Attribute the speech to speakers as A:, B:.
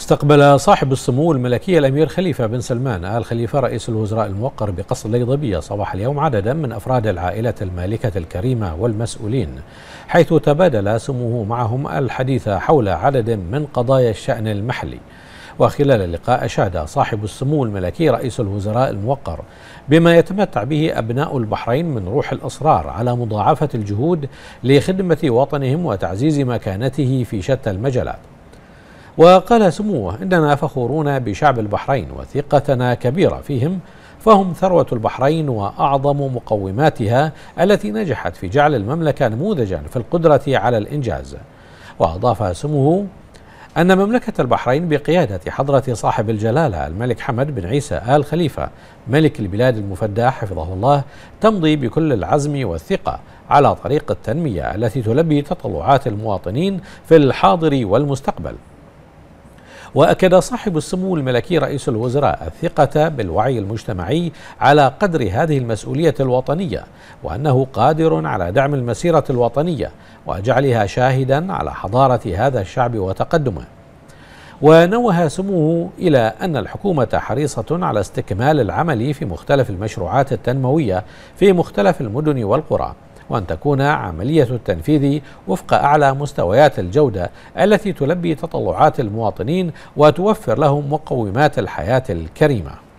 A: استقبل صاحب السمو الملكي الأمير خليفة بن سلمان آل خليفة رئيس الوزراء الموقر بقصر ليضبيه صباح اليوم عددا من أفراد العائلة المالكة الكريمة والمسؤولين حيث تبادل سموه معهم الحديث حول عدد من قضايا الشأن المحلي وخلال اللقاء أشاد صاحب السمو الملكي رئيس الوزراء الموقر بما يتمتع به أبناء البحرين من روح الإصرار على مضاعفة الجهود لخدمة وطنهم وتعزيز مكانته في شتى المجالات وقال سموه إننا فخورون بشعب البحرين وثقتنا كبيرة فيهم فهم ثروة البحرين وأعظم مقوماتها التي نجحت في جعل المملكة نموذجا في القدرة على الإنجاز وأضاف سموه أن مملكة البحرين بقيادة حضرة صاحب الجلالة الملك حمد بن عيسى آل خليفة ملك البلاد المفدى حفظه الله تمضي بكل العزم والثقة على طريق التنمية التي تلبي تطلعات المواطنين في الحاضر والمستقبل وأكد صاحب السمو الملكي رئيس الوزراء الثقة بالوعي المجتمعي على قدر هذه المسؤولية الوطنية وأنه قادر على دعم المسيرة الوطنية وجعلها شاهدا على حضارة هذا الشعب وتقدمه ونوه سموه إلى أن الحكومة حريصة على استكمال العمل في مختلف المشروعات التنموية في مختلف المدن والقرى وأن تكون عملية التنفيذ وفق أعلى مستويات الجودة التي تلبي تطلعات المواطنين وتوفر لهم مقومات الحياة الكريمة